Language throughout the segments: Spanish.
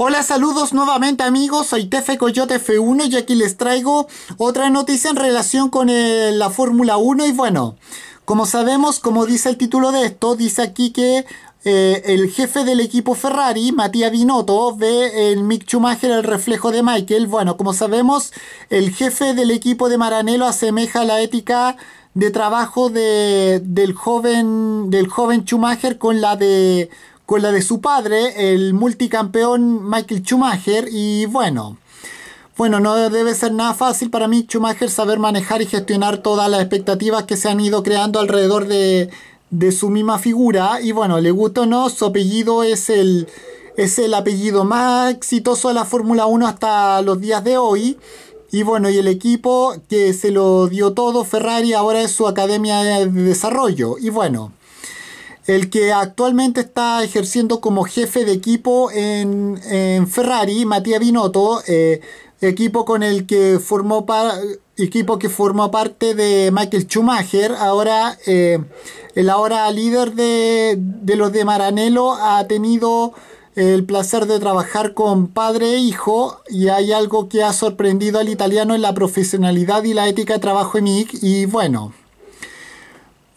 Hola, saludos nuevamente amigos, soy Tefe Coyote F1 y aquí les traigo otra noticia en relación con eh, la Fórmula 1 y bueno, como sabemos, como dice el título de esto, dice aquí que eh, el jefe del equipo Ferrari, Matías Binotto, ve en Mick Schumacher el reflejo de Michael. Bueno, como sabemos, el jefe del equipo de Maranello asemeja la ética de trabajo de, del, joven, del joven Schumacher con la de con la de su padre, el multicampeón Michael Schumacher, y bueno, bueno, no debe ser nada fácil para mí Schumacher saber manejar y gestionar todas las expectativas que se han ido creando alrededor de, de su misma figura, y bueno, le gusta o no, su apellido es el, es el apellido más exitoso de la Fórmula 1 hasta los días de hoy. Y bueno, y el equipo que se lo dio todo, Ferrari, ahora es su academia de desarrollo. Y bueno, el que actualmente está ejerciendo como jefe de equipo en, Ferrari, Matías Binotto, eh, equipo con el que formó equipo que parte de Michael Schumacher, ahora eh, el ahora líder de, de, los de Maranello ha tenido el placer de trabajar con padre e hijo y hay algo que ha sorprendido al italiano en la profesionalidad y la ética de trabajo en MIG y bueno,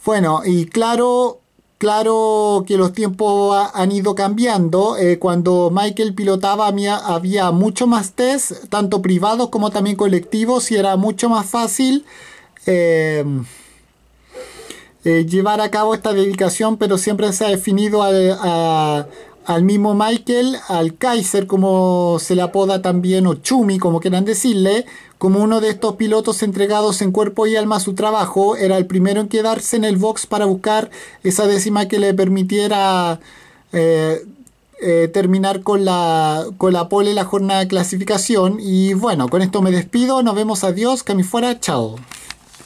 bueno, y claro, Claro que los tiempos han ido cambiando. Eh, cuando Michael pilotaba había, mucho más test, tanto privados como también colectivos, y era mucho más fácil eh, eh, llevar a cabo esta dedicación, pero siempre se ha definido a, al mismo Michael, al Kaiser, como se le apoda también, o Chumi, como quieran decirle, como uno de estos pilotos entregados en cuerpo y alma a su trabajo, era el primero en quedarse en el box para buscar esa décima que le permitiera eh, eh, terminar con la, con la pole la jornada de clasificación. Y bueno, con esto me despido, nos vemos, adiós, que fuera, chao.